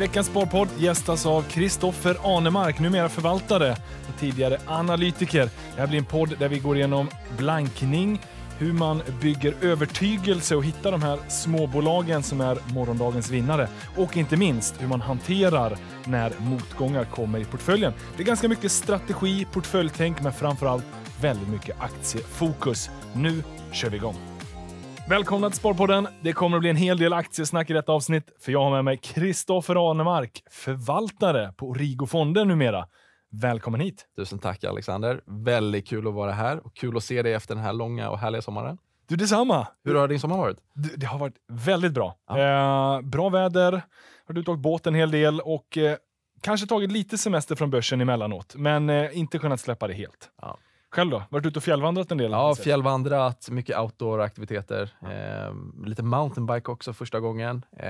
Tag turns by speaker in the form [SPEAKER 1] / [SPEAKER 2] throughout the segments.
[SPEAKER 1] Veckans Sparpodd gästas av Kristoffer Anemark, numera förvaltare och tidigare analytiker. Det här blir en podd där vi går igenom blankning, hur man bygger övertygelse och hittar de här småbolagen som är morgondagens vinnare. Och inte minst hur man hanterar när motgångar kommer i portföljen. Det är ganska mycket strategi, portföljtänk, men framförallt väldigt mycket aktiefokus. Nu kör vi igång! Välkomna till Sparpodden. Det kommer att bli en hel del aktiesnack i detta avsnitt, för jag har med mig Kristoffer Arnemark, förvaltare på Origo Fonder numera. Välkommen hit!
[SPEAKER 2] Tusen tack Alexander. Väldigt kul att vara här och kul att se dig efter den här långa och härliga sommaren.
[SPEAKER 1] Du detsamma! Hur har din sommar varit? Du, det har varit väldigt bra. Ja. Eh, bra väder, har du åkt båt en hel del och eh, kanske tagit lite semester från börsen emellanåt, men eh, inte kunnat släppa det helt. Ja. Själv då? Varit ute och fjällvandrat en del? Ja, fjällvandrat, mycket
[SPEAKER 2] outdoor-aktiviteter. Ja. Eh, lite mountainbike också första gången. Eh,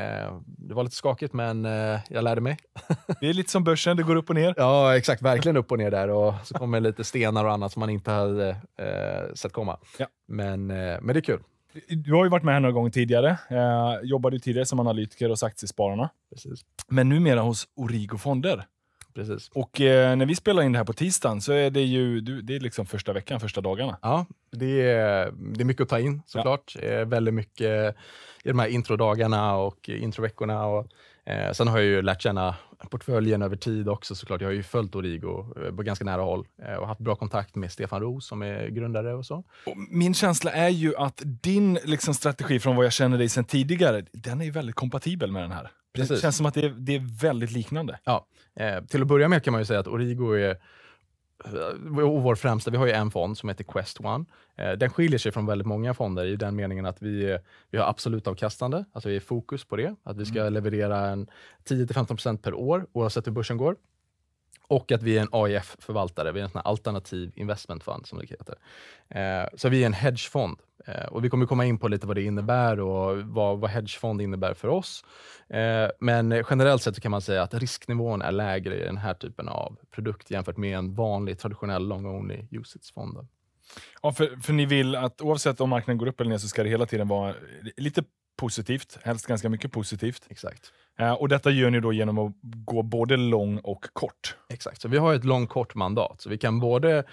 [SPEAKER 2] det var lite skakigt, men eh, jag lärde mig. det är lite som börsen, det går upp och ner. Ja, exakt. Verkligen upp och ner där. Och så kommer lite stenar och annat som man inte hade eh, sett komma. Ja. Men, eh, men det
[SPEAKER 1] är kul. Du har ju varit med här några gånger tidigare. Eh, jobbade tidigare som analytiker hos Aktiespararna. Precis. Men numera hos Origo Fonder precis. Och eh, när vi spelar in det här på tisdagen så är det ju du, det är liksom första veckan, första dagarna. Ja, det är, det är mycket att ta in
[SPEAKER 2] såklart. Ja. Eh, väldigt mycket i de här introdagarna och introveckorna. Och, eh, sen har jag ju lärt känna portföljen över tid också såklart. Jag har ju följt Origo eh, på ganska nära
[SPEAKER 1] håll eh, och haft bra kontakt med Stefan Roos som är grundare och så. Och min känsla är ju att din liksom, strategi från vad jag känner dig sedan tidigare, den är ju väldigt kompatibel med den här. Precis. Det känns som att det är, det är väldigt liknande. Ja. Eh, till att börja med kan man ju säga att Origo är
[SPEAKER 2] eh, vår främsta, vi har ju en fond som heter Quest One. Eh, den skiljer sig från väldigt många fonder i den meningen att vi, vi har absolut avkastande, alltså vi är fokus på det, att vi ska mm. leverera en 10-15 per år oavsett hur börsen går och att vi är en AIF-förvaltare. Vi är en sån alternativ investment fund som det heter. Eh, så vi är en hedgefond eh, och vi kommer komma in på lite vad det innebär och vad, vad hedgefond innebär för oss. Eh, men generellt sett kan man säga att risknivån är lägre i den här typen av produkt jämfört med en vanlig traditionell long-only usage-fond.
[SPEAKER 1] Ja, för, för ni vill att oavsett om marknaden går upp eller ner så ska det hela tiden vara lite positivt, helst ganska mycket positivt. Exakt. Eh, och Detta gör ni då genom att gå både lång och kort. Exakt, så vi har ett lång-kort mandat. Så
[SPEAKER 2] vi kan både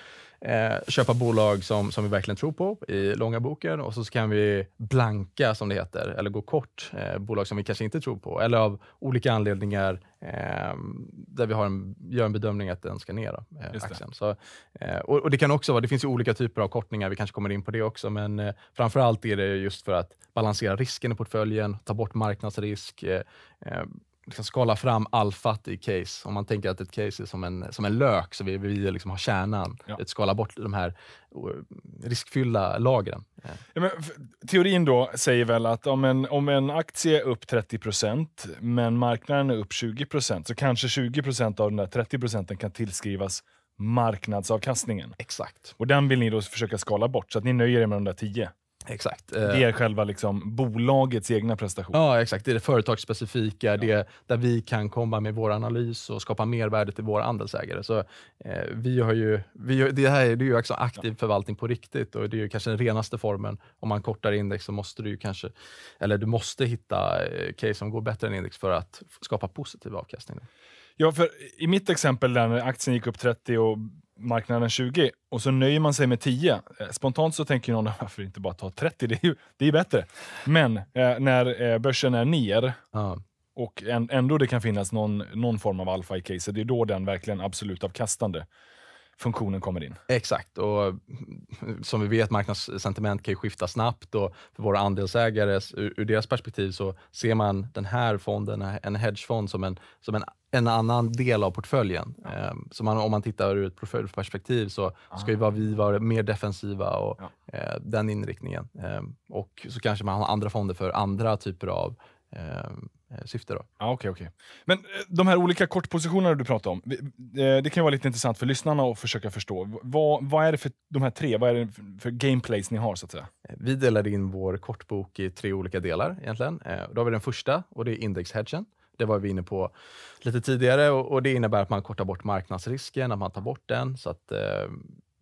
[SPEAKER 2] eh, köpa bolag som, som vi verkligen tror på i långa boken och så kan vi blanka, som det heter, eller gå kort eh, bolag som vi kanske inte tror på eller av olika anledningar Eh, där vi har en, gör en bedömning att den ska ner. Eh, axeln. Så, eh, och, och, det kan också vara, det finns ju olika typer av kortningar, vi kanske kommer in på det också, men eh, framför allt är det just för att balansera risken i portföljen, ta bort marknadsrisk, eh, ehm, liksom skala fram alfat i case. Om man tänker att ett case är som en, som en lök, så vi, vi liksom har
[SPEAKER 1] kärnan. Ja. Att skala bort de här riskfyllda lagren. Ja, men, teorin då säger väl att om en, om en aktie är upp 30 men marknaden är upp 20 så kanske 20 av den där 30 kan tillskrivas marknadsavkastningen. Exakt. Och den vill ni då försöka skala bort, så att ni nöjer er med de där 10. Exakt. Eh, det är själva liksom bolagets egna prestationer.
[SPEAKER 2] Ja, exakt. Det är det företagsspecifika, ja. det där vi kan komma med vår analys och skapa mervärde till våra andelsägare. Så, eh, vi har ju, vi har, det här är, det är ju också aktiv ja. förvaltning på riktigt och det är ju kanske den renaste formen. Om man kortar index så måste du kanske, eller du måste hitta eh, case som går bättre än index för att
[SPEAKER 1] skapa positiv avkastning. Ja, för i mitt exempel där när aktien gick upp 30 och marknaden 20 och så nöjer man sig med 10. Eh, spontant så tänker någon varför inte bara ta 30? Det är ju det är bättre. Men eh, när eh, börsen är ner ah. och en, ändå det kan finnas någon, någon form av alfa i caset, det är då den verkligen absolut avkastande funktionen kommer in.
[SPEAKER 2] Exakt och som vi vet marknadssentiment kan ju skifta snabbt och för våra andelsägare ur, deras perspektiv så ser man den här fonden, en hedgefond, som en, som en en annan del av portföljen. Ja. Ehm, så man, om man tittar ur ett portföljperspektiv så Aha. ska ju vi vara mer defensiva och ja. Eh, den inriktningen. Ehm,
[SPEAKER 1] och så kanske man har andra fonder för andra typer av ehm, Eh, syfte. Då. Ah, okay, okay. Men eh, de här olika kortpositionerna du pratar om, eh, det kan vara lite intressant för lyssnarna att försöka förstå. Vad, vad, är det för de här tre, vad är det för gameplays ni har? så att säga? Vi delade
[SPEAKER 2] in vår kortbok i tre olika delar egentligen. Då har vi den första och det är indexhedgen. Det var vi inne på lite tidigare och, det innebär att man kortar bort marknadsrisken, att man tar bort den. Så att,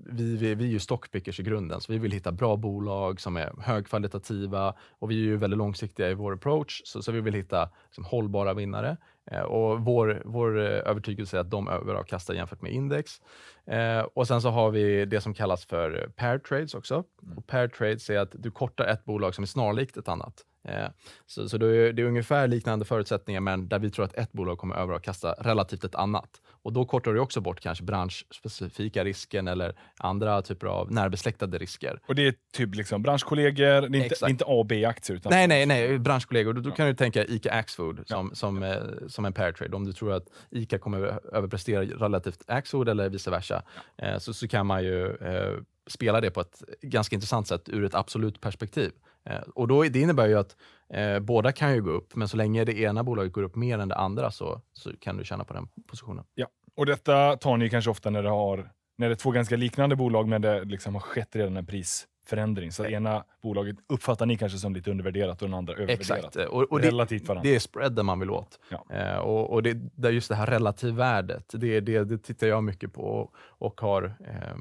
[SPEAKER 2] vi, vi, vi är ju stockpickers i grunden, så vi vill hitta bra bolag som är högkvalitativa och vi är ju väldigt långsiktiga i vår approach, så, så vi vill hitta liksom, hållbara vinnare. Eh, och vår, vår eh, övertygelse är att de överavkastar jämfört med index. Eh, och Sen så har vi det som kallas för pair trades också. Mm. Och pair trades är att du kortar ett bolag som är snarlikt ett annat. Eh, så, så det, är, det är ungefär liknande förutsättningar, men där vi tror att ett bolag kommer överavkasta relativt ett annat. Och Då kortar du också bort kanske branschspecifika risken eller andra typer av närbesläktade risker. Och Det är typ liksom branschkollegor, det är inte, inte A
[SPEAKER 1] och B-aktier? Utan nej, nej, nej,
[SPEAKER 2] branschkollegor. Då, då kan du tänka ICA Axfood som, ja. som, eh, som en pairtrade. Om du tror att ICA kommer överprestera relativt Axfood eller vice versa, eh, så, så kan man ju eh, spela det på ett ganska intressant sätt ur ett absolut perspektiv. Eh, och då, det innebär ju att eh, båda kan ju gå upp, men så länge det ena bolaget går upp mer än det andra så, så kan du tjäna på den positionen.
[SPEAKER 1] Ja, och detta tar ni kanske ofta när det, har, när det är två ganska liknande bolag, men det liksom har skett redan en pris förändring. Så eh. ena bolaget uppfattar ni kanske som lite undervärderat och den andra övervärderat. Exakt. Eh, och, och Relativt varandra. Det
[SPEAKER 2] är spreaden man vill åt. Ja. Eh, och, och det, där just det här relativvärdet, det, det, det tittar jag mycket på och, och har eh,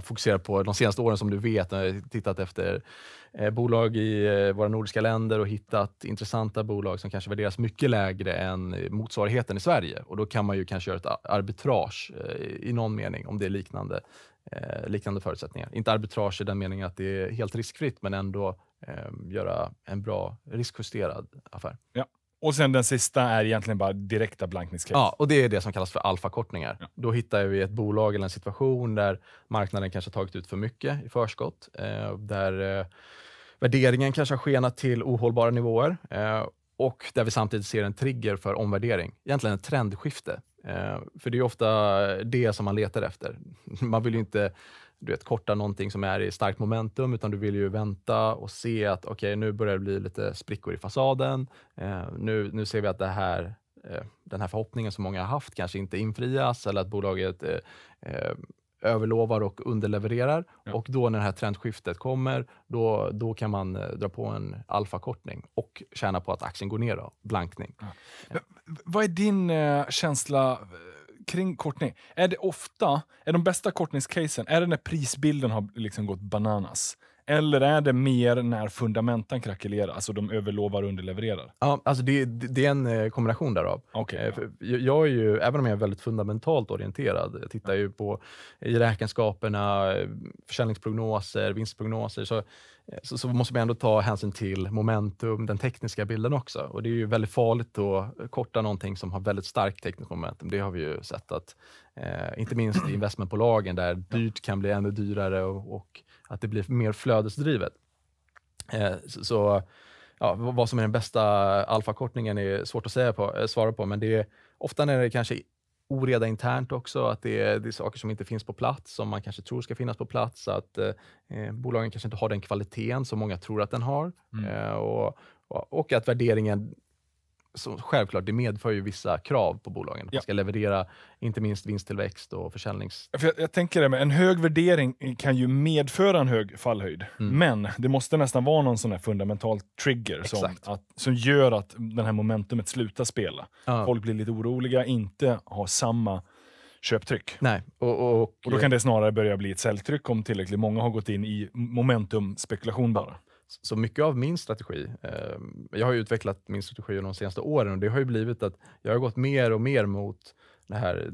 [SPEAKER 2] fokuserat på de senaste åren som du vet, när jag tittat efter eh, bolag i eh, våra nordiska länder och hittat intressanta bolag som kanske värderas mycket lägre än motsvarigheten i Sverige. Och Då kan man ju kanske göra ett arbitrage eh, i någon mening om det är liknande, liknande förutsättningar. Inte arbitrage i den meningen att det är helt riskfritt, men ändå göra en bra riskjusterad affär.
[SPEAKER 1] Ja. Och sen den sista är egentligen bara direkta blankningscase. Ja,
[SPEAKER 2] och det är det som kallas för alfakortningar. Ja. Då hittar vi ett bolag eller en situation där marknaden kanske tagit ut för mycket i förskott, eh, där eh, värderingen kanske har skenat till ohållbara nivåer eh, och där vi samtidigt ser en trigger för omvärdering. Egentligen ett trendskifte Eh, för det är ofta det som man letar efter. Man vill ju inte du vet, korta någonting som är i starkt momentum, utan du vill ju vänta och se att okej, okay, nu börjar det bli lite sprickor i fasaden. Eh, nu, nu ser vi att det här eh, den här förhoppningen som många har haft kanske inte infrias eller att bolaget eh, överlovar och underlevererar. Ja. Och då när det här trendskiftet kommer, då, då kan man dra på en alfakortning och tjäna på att aktien går ner. Då, blankning. Ja
[SPEAKER 1] vad är din eh, känsla eh, kring kortning? Är det ofta, är de bästa kortningscasen, är det när prisbilden har liksom gått bananas? Eller är det mer när fundamenten krackelerar, alltså de överlovar och underlevererar? Ja, alltså det, det är en eh, kombination därav.
[SPEAKER 2] Okay, eh, ja. Jag är ju, även om jag är väldigt fundamentalt orienterad, jag tittar ju på i räkenskaperna, försäljningsprognoser, vinstprognoser, så Eh, så, så, måste man ändå ta hänsyn till momentum, den tekniska bilden också. Och det är ju väldigt farligt att eh, korta någonting som har väldigt starkt tekniskt momentum. Det har vi ju sett att, eh, inte minst investmentbolagen, där dyrt kan bli ännu dyrare och, och att det blir mer flödesdrivet. Eh, så, så ja, vad som är den bästa alfakortningen är svårt att säga på, eh, svara på, men det är ofta när det kanske oreda internt också, att det är, det är saker som inte finns på plats, som man kanske tror ska finnas på plats, att eh, eh bolagen kanske inte har den kvaliteten som många tror att den har. Mm. Eh, och, och att värderingen så självklart, det medför ju vissa krav på bolagen. Ja. Man ska leverera inte minst vinsttillväxt och försäljnings...
[SPEAKER 1] För jag, jag, tänker det med, en hög värdering kan ju medföra en hög fallhöjd, mm. men det måste nästan vara någon sån här fundamental trigger som, att, som, gör att det här momentumet slutar spela. Ja. Folk blir lite oroliga, inte har samma köptryck. Nej. Och, och, och, och, då kan det snarare börja bli ett säljtryck om tillräckligt många har gått in i momentumspekulation bara. Så
[SPEAKER 2] mycket av min strategi, eh, jag har utvecklat min strategi de senaste åren och det har ju blivit att jag har gått mer och mer mot det här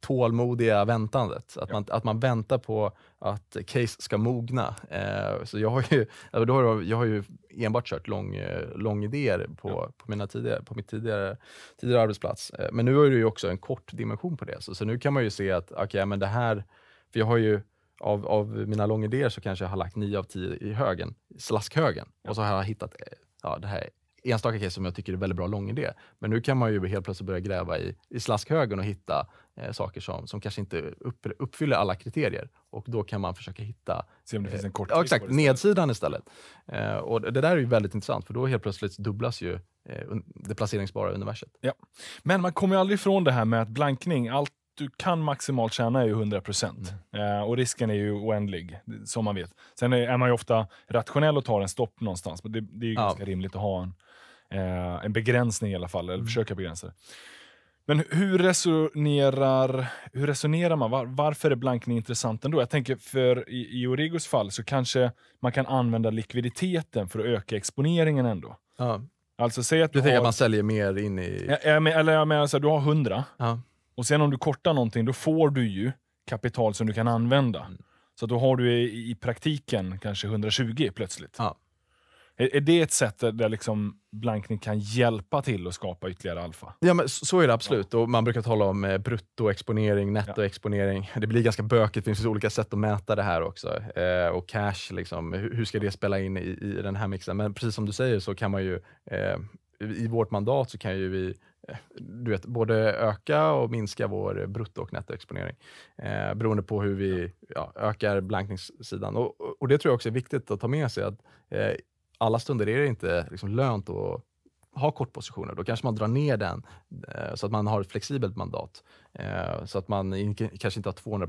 [SPEAKER 2] tålmodiga väntandet. Att, man, ja. att man väntar på att case ska mogna. Eh, så jag har, ju, då har jag, jag har ju enbart kört lång, eh, lång idéer på, ja. på, mina tidigare, på mitt tidigare, tidigare arbetsplats. Eh, men nu har du ju också en kort dimension på det. Så, så nu kan man ju se att okay, men det här, för jag har ju av, av mina långidéer så kanske jag har lagt 9 av 10 i högen, slaskhögen. Ja. Och så har jag hittat eh, ja, det här enstaka case som jag tycker är väldigt bra långidé. Men nu kan man ju helt plötsligt börja gräva i, i slaskhögen och hitta eh, saker som, som kanske inte upp, uppfyller alla kriterier. Och då kan man försöka hitta Se om det eh, finns en eh, kort ja, exakt, nedsidan istället. Eh, och det där är ju väldigt intressant, för då helt plötsligt dubblas ju eh, det placeringsbara universet.
[SPEAKER 1] Ja. Men man kommer aldrig ifrån det här med att blankning, allt du kan maximalt tjäna är ju 100 procent mm. eh, och risken är ju oändlig, som man vet. Sen är, man ju ofta rationell och tar en stopp någonstans, men det, det är ju ja. ganska rimligt att ha en, eh, en begränsning i alla fall, eller mm. försöka begränsa det. Men hur resonerar, hur resonerar man? Var, varför är blankning intressant ändå? Jag tänker för i, i Origos fall så kanske man kan använda likviditeten för att öka exponeringen ändå. Ja. Alltså, säg att du, du tänker har, att man säljer mer in i... eller jag menar, så här, du har 100. Ja. Och sen om du kortar någonting, då får du ju kapital som du kan använda. Mm. Så då har du i, i praktiken kanske 120 plötsligt. Ja. Är, är, det ett sätt där liksom blankning kan hjälpa till att skapa ytterligare alfa? Ja, men
[SPEAKER 2] så är det absolut. Ja. Och man brukar tala om eh, bruttoexponering, nettoexponering. Ja. Det blir ganska bökigt. Det finns olika sätt att mäta det här också. Eh, och cash, liksom. hur, ska det spela in i, i, den här mixen? Men precis som du säger så kan man ju eh, i vårt mandat så kan ju vi du vet, både öka och minska vår brutto och nettoexponering eh, beroende på hur vi ja, ökar blankningssidan. Och, och, det tror jag också är viktigt att ta med sig att eh, alla stunder är det inte liksom lönt att ha kortpositioner. Då kanske man drar ner den eh, så att man har ett flexibelt mandat eh, så att man in, kanske inte har 200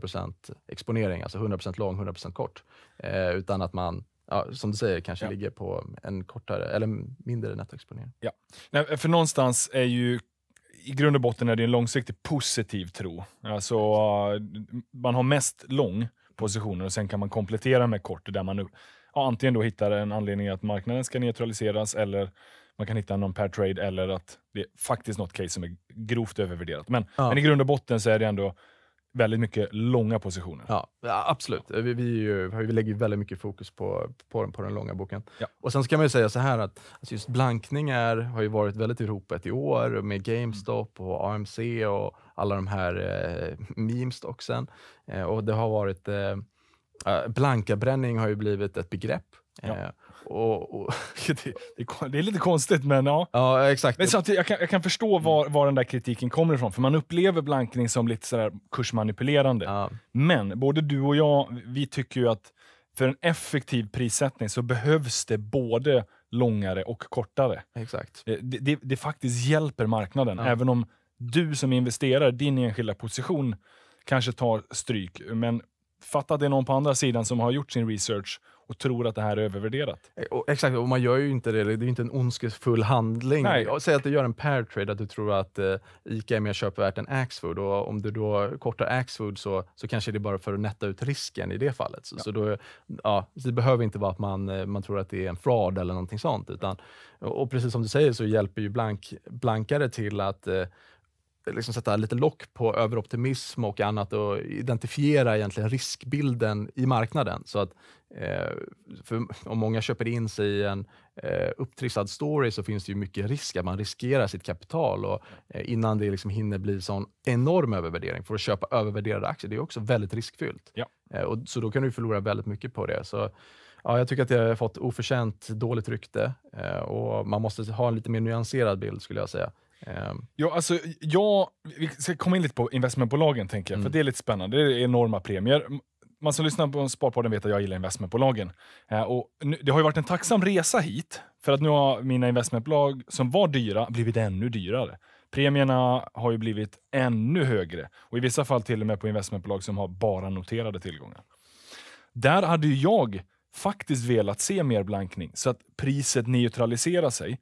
[SPEAKER 2] exponering, alltså 100 lång, 100 kort, eh, utan att man ja, som du säger, kanske ja. ligger på en kortare eller mindre nettoexponering.
[SPEAKER 1] Ja. Nej, för någonstans är ju i grund och botten är det en långsiktig positiv tro. Alltså, man har mest lång positioner och sen kan man komplettera med kort där man nu, ja, antingen då hittar en anledning att marknaden ska neutraliseras eller man kan hitta någon per trade eller att det är faktiskt något case som är grovt övervärderat. Men, ja. men i grund och botten så är det ändå väldigt mycket långa positioner. Ja,
[SPEAKER 2] absolut. Vi, vi, ju, vi lägger väldigt mycket fokus på, på, den, på den långa boken. Ja. Och Sen ska man ju säga så här att alltså just blankningar har ju varit väldigt i ropet i år med GameStop mm. och AMC och alla de här eh, meme-stocksen. Eh, och det har varit... Eh, eh, blankabränning har ju blivit ett begrepp. Ja. Eh, och, och,
[SPEAKER 1] det, det, är lite konstigt, men ja. ja exakt. Men så jag, kan, jag kan förstå var, mm. var den där kritiken kommer ifrån, för man upplever blankning som lite sådär kursmanipulerande. Ja. Men både du och jag, vi tycker ju att för en effektiv prissättning så behövs det både långare och kortare. Exakt. Eh, det, det, det faktiskt hjälper marknaden, ja. även om du som investerare, din enskilda position, kanske tar stryk. Men fatta att det är någon på andra sidan som har gjort sin research och tror att det här är övervärderat. Eh, och, exakt, och man gör ju inte det. Det är ju inte en ondskefull handling. Nej. Säg
[SPEAKER 2] att du gör en pair trade, att du tror att eh, ICA är mer köpvärt än Axfood. Och om du då kortar Axfood så, så kanske det är bara för att nätta ut risken i det fallet. Så, ja. så då, ja, det behöver inte vara att man, eh, man tror att det är en fraud eller någonting sånt. Utan, och precis som du säger så hjälper ju blank, blankare till att eh, liksom sätta lite lock på överoptimism och annat och identifiera egentligen riskbilden i marknaden. Så att, eh, om många köper in sig i en eh, upptrissad story så finns det ju mycket risk att man riskerar sitt kapital och eh, innan det liksom hinner bli sån enorm övervärdering. För att köpa övervärderade aktier, det är också väldigt riskfyllt. Ja. Eh, och, så då kan du förlora väldigt mycket på det. Så, ja, jag tycker att det har fått oförtjänt dåligt
[SPEAKER 1] rykte eh, och man måste ha en lite mer nyanserad bild skulle jag säga Um. Ja, alltså, jag, vi ska komma in lite på investmentbolagen, tänker jag, mm. för det är lite spännande. Det är enorma premier. Man som lyssnar på Sparpodden vet att jag gillar investmentbolagen. Eh, och nu, det har ju varit en tacksam resa hit, för att nu har mina investmentbolag som var dyra blivit ännu dyrare. Premierna har ju blivit ännu högre och i vissa fall till och med på investmentbolag som har bara noterade tillgångar. Där hade ju jag faktiskt velat se mer blankning så att priset neutraliserar sig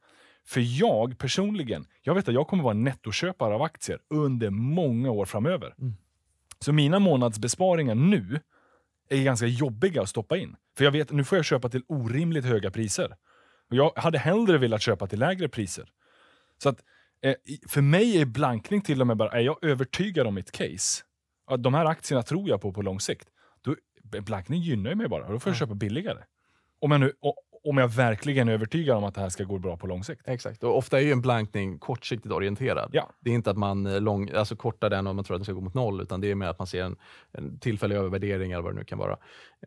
[SPEAKER 1] för jag personligen, jag vet att jag kommer vara nettoköpare av aktier under många år framöver. Mm. Så mina månadsbesparingar nu är ganska jobbiga att stoppa in. För jag vet, nu får jag köpa till orimligt höga priser. Och jag hade hellre velat köpa till lägre priser. Så att, eh, för mig är blankning till och med bara, är jag övertygad om mitt case? Att de här aktierna tror jag på på lång sikt. Då, blankning gynnar ju mig bara, då får jag mm. köpa billigare. Om jag nu, om jag verkligen är övertygad om att det här ska gå bra på lång sikt. Exakt,
[SPEAKER 2] och ofta är ju en blankning kortsiktigt orienterad. Ja. Det är inte att man eh, lång, alltså kortar den och man tror att den ska gå mot noll, utan det är mer att man ser en, en tillfällig övervärdering eller vad det nu kan vara.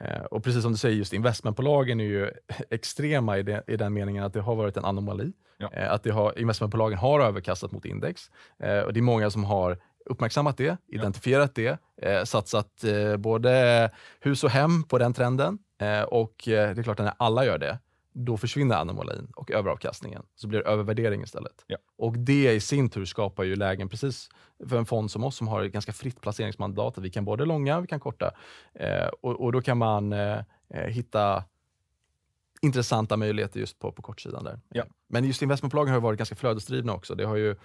[SPEAKER 2] Eh, och precis som du säger, just investmentbolagen är ju extrema i, de, i den meningen att det har varit en anomali. Ja. Eh, att det har, investmentbolagen har överkastat mot index eh, och det är många som har uppmärksammat det, identifierat ja. det, eh, satsat eh, både hus och hem på den trenden Eh, och eh, det är klart att när alla gör det, då försvinner anomalin och överavkastningen. Så blir det övervärdering istället. Ja. Och det i sin tur skapar ju lägen, precis för en fond som oss som har ett ganska fritt placeringsmandat. Vi kan både långa vi kan korta. Eh, och, och, då kan man eh, eh hitta intressanta möjligheter just på,
[SPEAKER 1] på kortsidan. där. Ja. Men just investmentbolagen har varit ganska flödesdrivna också. Det har ju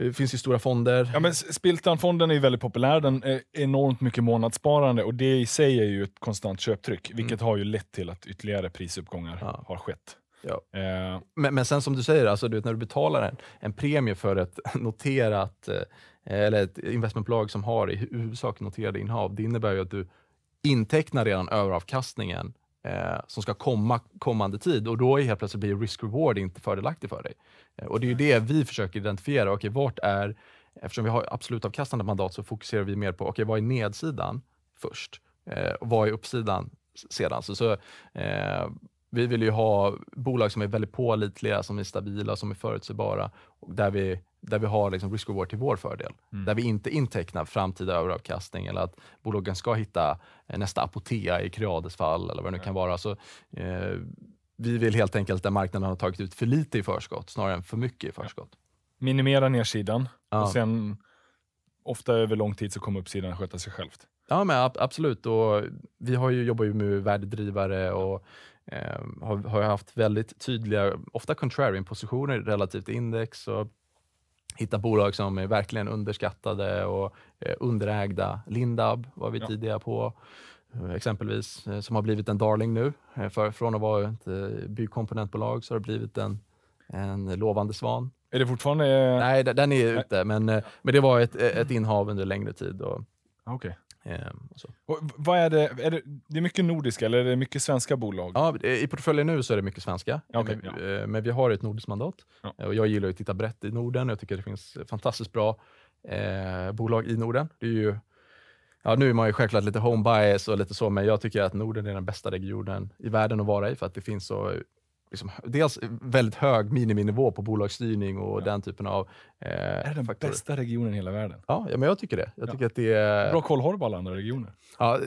[SPEAKER 1] det eh, finns ju stora fonder. Ja, men Spiltan-fonden är ju väldigt populär. Den är enormt mycket månadssparande och det i sig är ju ett konstant köptryck, mm. vilket mm. har ju lett till att ytterligare prisuppgångar ja. har skett. Ja. Eh. Men, men, sen som du säger, alltså, du vet,
[SPEAKER 2] när du betalar en, en premie för ett noterat eh, eller ett investmentbolag som har i huvudsak noterade innehav, det innebär ju att du intecknar redan överavkastningen eh, som ska komma kommande tid och då är helt plötsligt blir risk-reward inte fördelaktig för dig. Eh, och Det är ju det vi försöker identifiera. okay, vart är, eftersom vi har absolutavkastande mandat så fokuserar vi mer på okay, vad är nedsidan först eh, och vad är uppsidan sedan. Så, så eh, vi vill ju ha bolag som är väldigt pålitliga, som är stabila, som är förutsägbara, där vi, där vi har liksom risk reward till vår fördel. Mm. Där vi inte intecknar framtida överavkastning eller att bolagen ska hitta eh, nästa Apotea i Creades fall eller vad det nu kan vara. Så, eh, vi vill helt enkelt där
[SPEAKER 1] marknaden har tagit ut för lite i förskott snarare än för mycket i förskott. Ja. Minimera nedsidan ja. och sen ofta över lång tid så kommer uppsidan sköta sig självt. Ja, men absolut. Och
[SPEAKER 2] vi har ju, jobbar ju med värdedrivare och Ehm, har, har haft väldigt tydliga, ofta contrarian-positioner relativt index och hittat bolag som är verkligen underskattade och eh, underägda. Lindab var vi ja. tidiga på eh, exempelvis, eh, som har blivit en darling nu. För, från att vara ett byggkomponentbolag så har det blivit en, en lovande svan.
[SPEAKER 1] Är det fortfarande...
[SPEAKER 2] Nej, den är ute, men, men det var ett, ett innehav under längre tid. Och, okay. Ehm,
[SPEAKER 1] och vad är det, är det, det är mycket nordiska eller är det mycket svenska bolag?
[SPEAKER 2] Ja, I portföljen nu så är det mycket svenska, okay, men, ja. Eh, men, vi har ett nordiskt mandat. Ja. Eh, och jag gillar att titta brett i Norden och jag tycker det finns fantastiskt bra eh, bolag i Norden. Det är ju, ja, nu är man ju självklart lite home bias och lite så, men jag tycker att Norden är den bästa regionen i världen att vara i för att det finns så liksom, dels väldigt hög miniminivå på bolagsstyrning och ja. den typen av eh, Är det den faktorer. bästa regionen i hela världen? Ja, men jag tycker det. Jag ja. tycker att det är... Bra koll har du på alla andra regioner. Ja,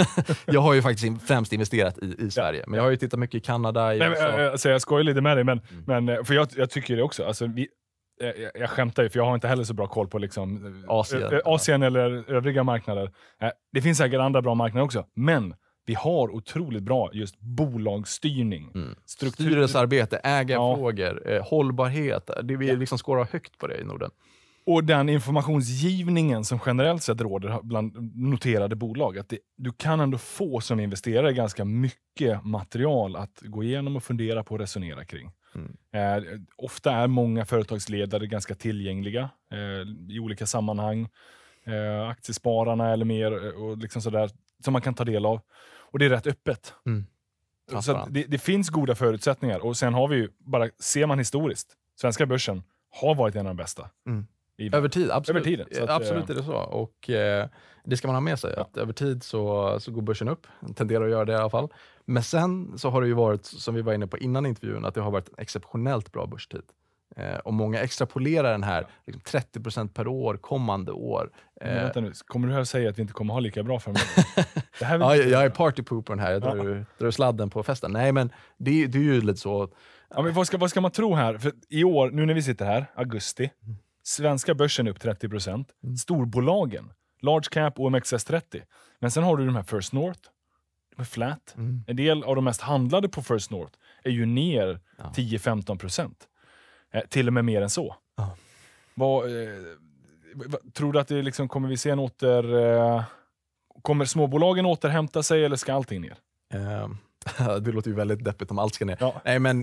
[SPEAKER 1] jag har ju faktiskt främst investerat
[SPEAKER 2] i, i Sverige, men jag har ju
[SPEAKER 1] tittat mycket i Kanada. I Nej, men, eh, eh, alltså, jag skojar lite med dig, men, mm. men, eh, för jag, jag tycker det också. Alltså, vi, jag, jag skämtar ju, för jag har inte heller så bra koll på liksom, Asien, Asien eller övriga marknader. Det finns säkert andra bra marknader också, men vi har otroligt bra just bolagsstyrning. Mm. Struktur... Styrelsearbete, ägarfrågor, ja. Eh, hållbarhet. Det vi ja. liksom skårar högt på det i Norden. Och den informationsgivningen som generellt sett råder bland noterade bolag. Att det, du kan ändå få som investerare ganska mycket material att gå igenom och fundera på och resonera kring. Mm. Eh, ofta är många företagsledare ganska tillgängliga eh, i olika sammanhang. Eh, aktiespararna eller mer, eh, och liksom sådär, som man kan ta del av. Och det är rätt öppet. Mm. Så det, det, finns goda förutsättningar. Och sen har vi ju, bara ser man historiskt, svenska börsen har varit en av de bästa. Mm. I, över tid, absolut. Över tiden, att, absolut eh, är det
[SPEAKER 2] så. Och eh, Det ska man ha med sig, ja. att över tid så, så går börsen upp. tenderar att göra det i alla fall. Men sen så har det ju varit, som vi var inne på innan intervjun, att det har varit en exceptionellt bra börstid. Eh, och många extrapolerar den här liksom 30 per år kommande år. Men vänta eh, nu,
[SPEAKER 1] kommer du här säga att vi inte kommer ha lika bra framöver?
[SPEAKER 2] det här ja, jag, jag är
[SPEAKER 1] partypoopern här. Jag drar, ja. sladden på festen. Nej, men det, det är ju lite så. Ja, men vad, ska, vad ska man tro här? För I år, nu när vi sitter här, augusti, mm. svenska börsen upp 30 mm. Storbolagen, large cap OMXS30. Men sen har du de här First North, flat. Mm. En del av de mest handlade på First North är ju ner ja. 10-15 Eh, till och med mer än så. Ja. Vad, eh, vad, tror du att det liksom, kommer vi se en åter... Eh, kommer småbolagen återhämta sig eller ska allting ner? Um. Det låter ju väldigt deppigt om allt ska ner. Ja. Nej, men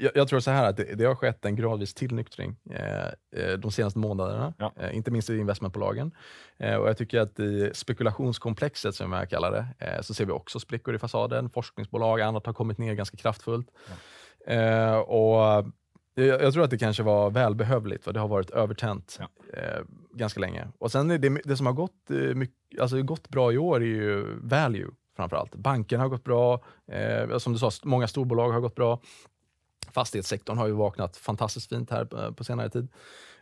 [SPEAKER 2] jag, jag, tror så här att det, det, har skett en gradvis tillnyktring eh, de senaste månaderna, ja. eh, inte minst i investmentbolagen. Eh, och jag tycker att i spekulationskomplexet, som jag kallar det, så ser vi också sprickor i fasaden. Forskningsbolag och annat har kommit ner ganska kraftfullt. Ja. och jag, tror att det kanske var välbehövligt, för det har varit övertänt ja. eh, ganska länge. Och sen det, det, som har gått, eh, mycket, alltså gått bra i år är ju value framförallt. Bankerna har gått bra, eh, som du sa, många storbolag har gått bra. Fastighetssektorn har ju vaknat fantastiskt fint här på, eh, på senare tid.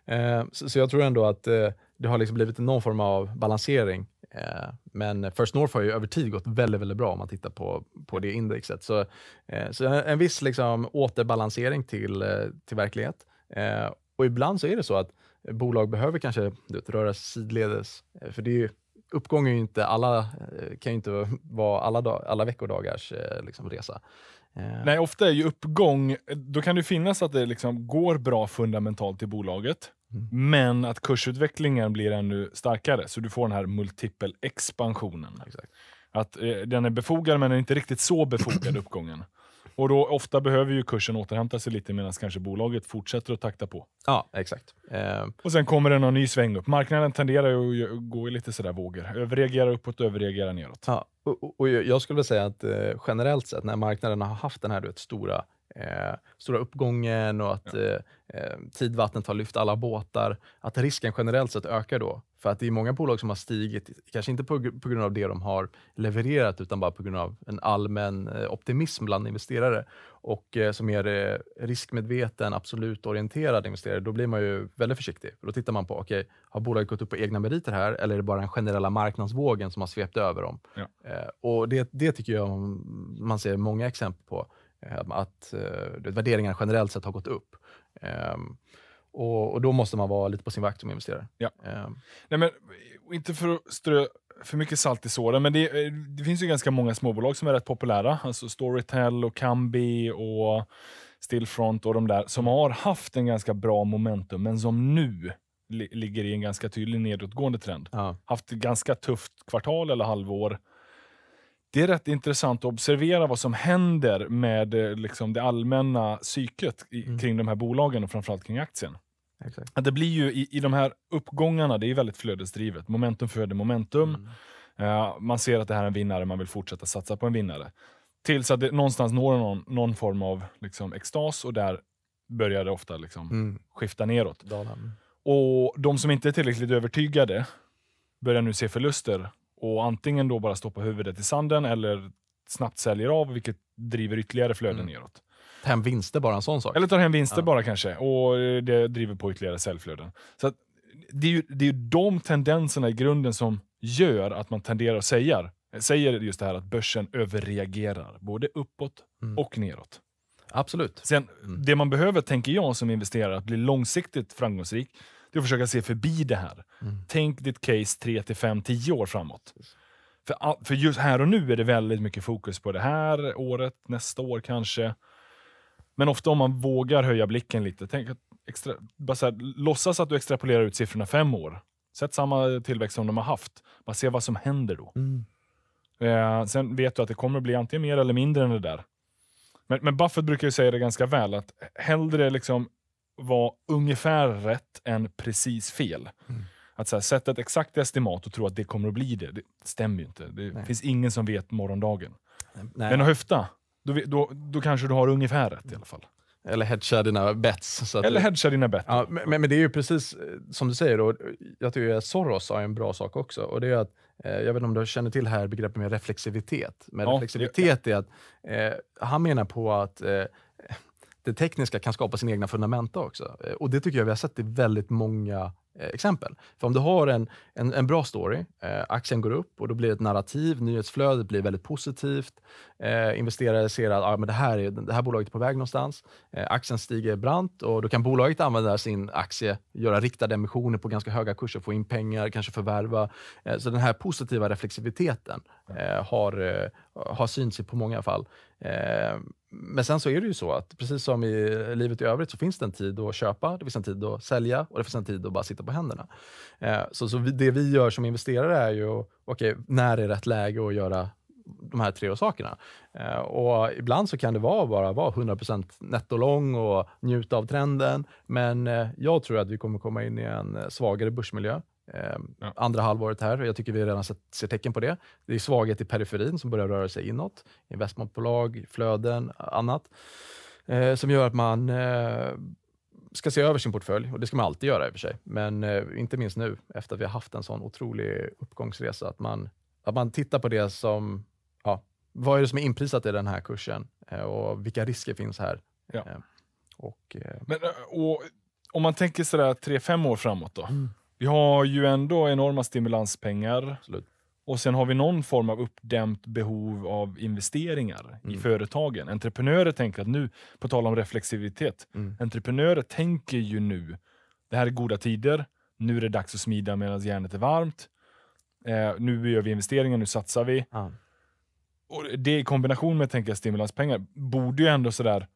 [SPEAKER 2] Eh, så, så, jag tror ändå att eh, det har liksom blivit någon form av balansering Eh, men First North har ju över tid gått väldigt, väldigt bra om man tittar på, på det indexet. Så, eh, så en viss liksom, återbalansering till, eh, till verklighet. och ibland så är det så att bolag behöver kanske vet, röra sig sidledes, för det är ju, uppgång är ju inte alla, kan ju inte vara alla, dag, alla veckodagars liksom, resa.
[SPEAKER 1] Nej, ofta är ju uppgång, då kan det finnas att det liksom går bra fundamentalt i bolaget, men att kursutvecklingen blir ännu starkare, så du får den här multipelexpansionen. Exakt. Att eh, den är befogad, men den är inte riktigt så befogad, uppgången. Och då ofta behöver ju kursen återhämta sig lite medan kanske bolaget fortsätter att takta på. Ja, exakt. Eh. Och sen kommer det någon ny sväng upp. Marknaden tenderar ju att gå i lite sådär vågor. Överreagerar uppåt, överreagera neråt. Ja,
[SPEAKER 2] och, och jag skulle vilja säga att eh, generellt sett när marknaden har haft den här du vet, stora eh, stora uppgången och att ja. Eh, eh, tidvattnet har lyft alla båtar, att risken generellt sett ökar då. För att det är många bolag som har stigit, kanske inte på, på grund av det de har levererat, utan bara på grund av en allmän eh, optimism bland investerare. Och eh, som är eh, riskmedveten, absolut orienterad investerare, då blir man ju väldigt försiktig. Då tittar man på, okej, okay, har bolaget gått upp på egna meriter här eller är det bara den generella marknadsvågen som har svept över dem? Ja. Eh, och det, det tycker jag man ser många exempel på. Ehm, att eh, värderingarna generellt sett har gått upp. Ehm, och, och, då måste man vara lite på sin vakt som investerare.
[SPEAKER 1] Ja. Ehm. Nej, men, inte för att strö för mycket salt i såren, men det, eh, det, finns ju ganska många småbolag som är rätt populära. Alltså Storytel och Kambi och Stillfront och de där som mm. har haft en ganska bra momentum, men som nu ligger i en ganska tydlig nedåtgående trend. Ja. Haft ett ganska tufft kvartal eller halvår det är rätt intressant att observera vad som händer med eh, liksom, det allmänna psyket i, mm. kring de här bolagen och framförallt kring aktien. Exakt. det blir ju i, i de här uppgångarna, det är väldigt flödesdrivet. Momentum föder momentum. Mm. Uh, man ser att det här är en vinnare, man vill fortsätta satsa på en vinnare. Tills att det någonstans når någon, någon form av liksom, extas och där börjar det ofta liksom, mm. skifta neråt. Dalan. Och de som inte är tillräckligt övertygade börjar nu se förluster och antingen då bara stoppar huvudet i sanden eller snabbt säljer av, vilket driver ytterligare flöden mm. neråt. Ta hem vinster bara, en sån sak. Eller tar hem vinster ja. bara kanske, och det driver på ytterligare säljflöden. Så att, det, är ju, det är ju de tendenserna i grunden som gör att man tenderar att säga säger just det här att börsen överreagerar, både uppåt mm. och neråt. Absolut. Sen, mm. Det man behöver, tänker jag, som investerare, att bli långsiktigt framgångsrik, det är att försöka se förbi det här. Mm. Tänk ditt case 3 till 5, 10 år framåt. För, för just här och nu är det väldigt mycket fokus på det här året, nästa år kanske. Men ofta om man vågar höja blicken lite, tänk att extra, bara så här, låtsas att du extrapolerar ut siffrorna fem år. Sätt samma tillväxt som de har haft. Bara se vad som händer då. Mm. Eh, sen vet du att det kommer att bli antingen mer eller mindre än det där. Men, men Buffett brukar ju säga det ganska väl, att hellre liksom var ungefär rätt än precis fel. Mm. Att så här, sätta ett exakt estimat och tro att det kommer att bli det, det stämmer ju inte. Det Nej. finns ingen som vet morgondagen. Nej. Men att höfta, då, då, då kanske du har ungefär rätt i alla fall.
[SPEAKER 2] Eller hedga dina bets. Eller hedga
[SPEAKER 1] dina bets. Ja, men, men, det är ju precis eh, som du säger, och
[SPEAKER 2] jag tycker att Soros har en bra sak också. Och det är att, eh, jag vet inte om du känner till här begreppet med reflexivitet. Med ja, reflexivitet ja. är att eh, han menar på att eh, det tekniska kan skapa sina egna fundamenta också. Eh, och det tycker jag vi har sett i väldigt många eh, exempel. För om du har en, en, en bra story, eh, aktien går upp och då blir det ett narrativ, nyhetsflödet blir väldigt positivt. Eh, investerare ser att ah, men det, här är, det här bolaget är på väg någonstans. Eh, aktien stiger brant och då kan bolaget använda sin aktie, göra riktade emissioner på ganska höga kurser, få in pengar, kanske förvärva. Eh, så den här positiva reflexiviteten har, har synts på många fall. Men sen så är det ju så att precis som i livet i övrigt så finns det en tid att köpa, det finns en tid att sälja och det finns en tid att bara sitta på händerna. Eh, så så det vi gör som investerare är ju, okej, okay, när är rätt läge att göra de här tre sakerna. Eh, och ibland så kan det vara bara vara 100% nettolång och njuta av trenden. Men eh, jag tror att vi kommer komma in i en svagare börsmiljö. Ehm, ja. andra halvåret här. Jag tycker vi redan ser tecken på det. Det är svaghet i periferin som börjar röra sig inåt. Investmentbolag, flöden, annat eh, som gör att man eh, ska se över sin portfölj och det ska man alltid göra i och för sig, men eh, inte minst nu efter att vi har haft en sån otrolig uppgångsresa att man, att man tittar på det som, ja, vad är det som är inprisat i den här kursen eh, och vilka risker finns här? Ja. Ehm,
[SPEAKER 1] och, eh, men, eh, och om man tänker sådär 3-5 år framåt då? Mm. Vi har ju ändå enorma stimulanspengar. Absolut. Och sen har vi någon form av uppdämt behov av investeringar mm. i företagen. Entreprenörer tänker att nu, på tal om reflexivitet, mm. entreprenörer tänker ju nu, det här är goda tider, nu är det dags att smida medan järnet är varmt. Eh, nu gör vi investeringar, nu satsar vi. Ah. Och det i kombination med tänka stimulanspengar borde ju ändå sådär,